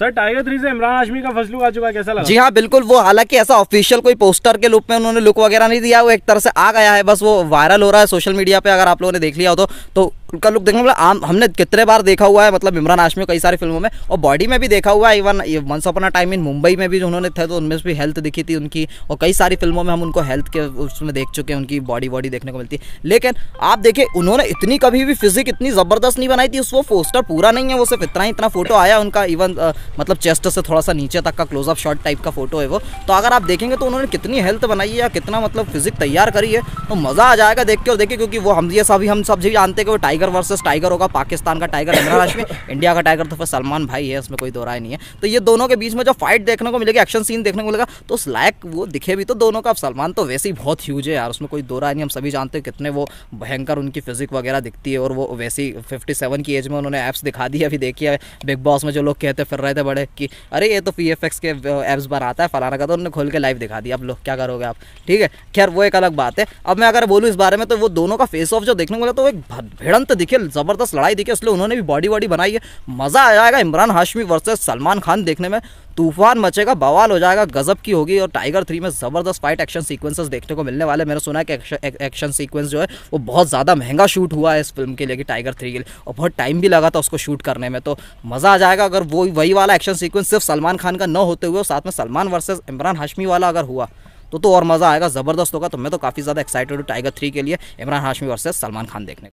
sir tiger three से इमरान हाशमी का first look आ चुका है कैसा लगा जी हाँ बिल्कुल वो हालांकि ऐसा ऑफिशियल कोई पोस्टर के लुक में उन्होंने लुक वगैरह नहीं दिया वो एक तरह से आ गया है बस वो वायरल हो रहा है सोशल मीडिया पे अगर आप लोगों ने देख लिया हो तो, तो उनका लुक देखने मतलब आम हमने कितने बार देखा हुआ है मतलब इमरान हाशमी कई सारी फिल्मों में और बॉडी में भी देखा हुआ है इवन वंस अपना टाइम इन मुंबई में भी जो उन्होंने थे तो उनमें भी हेल्थ दिखी थी उनकी और कई सारी फिल्मों में हम उनको हेल्थ के उसमें देख चुके हैं उनकी बॉडी बॉडी देखने को मिलती है लेकिन आप देखिए उन्होंने इतनी कभी भी फिजिक इतनी ज़बरदस्त नहीं बनाई थी उस वो पोस्टर पूरा नहीं है वो सिर्फ इतना ही इतना फोटो आया उनका इवन मतलब चेस्ट से थोड़ा सा नीचे तक का क्लोजअप शॉट टाइप का फोटो है वो तो अगर आप देखेंगे तो उन्होंने कितनी हेल्थ बनाई है या कितना मतलब फिजिक तैयार करी है तो मज़ा आ जाएगा देख के और देखिए क्योंकि वो हम ये सभी हम सब जी जानते हैं कि वो टाइगर वर्सेस टाइगर होगा पाकिस्तान का टाइगर इमरान हाशमी इंडिया का टाइगर तो फिर सलमान भाई है इसमें कोई दो नहीं है तो ये दोनों के बीच में जो फाइट देखने को मिलेगी एक्शन सीन देखने को मिलेगा तो उस लायक वो दिखे भी तो दोनों का अब सलमान तो वैसे ही बहुत ह्यूज है यार उसमें कोई दो राय नहीं हम सभी जानते हैं कितने वो भयंकर उनकी फिजिक वगैरह दिखती है और वो वैसी फिफ्टी की एज में उन्होंने ऐप्स दिखा दी अभी देखिए बिग बॉस में जो लोग कहते फिर रहे थे थे बड़े कि अरे ये तो पी के ऐप्स पर आता है फलाना का तो उन्होंने खोल के लाइव दिखा दी अब लोग क्या करोगे आप ठीक है खैर वो एक अलग बात है अब मैं अगर बोलूँ इस बारे में तो वो दोनों का फेस ऑफ जो देखने को मिला तो एक भिड़ंत दिखे ज़बरदस्त लड़ाई दिखे इसलिए उन्होंने भी बॉडी वॉडी बनाई है मज़ा आ जाएगा इमरान हाशमी वर्सेज सलमान खान देखने में तूफान मचेगा बवाल हो जाएगा गजब की होगी और टाइगर थ्री में ज़बरदस्त फाइट एक्शन सीक्वेंसेस देखने को मिलने वाले मैंने सुना है कि एक्शन सीक्वेंस जो है वो बहुत ज़्यादा महंगा शूट हुआ है इस फिल्म के लिए कि टाइगर थ्री के लिए और बहुत टाइम भी लगा था उसको शूट करने में तो मज़ा आ जाएगा अगर वो वही वाला एक्शन सीक्वेंस सिर्फ सलमान खान का न होते हुए और साथ में सलमान वर्सेज इमरान हाशमी वाला अगर हुआ तो तो और मज़ा आएगा ज़बरदस्त होगा तो मैं तो काफ़ी ज़्यादा एक्साइटेड हूँ टाइगर थ्री के लिए इमरान हाशमी वर्सेज सलमान खान देखने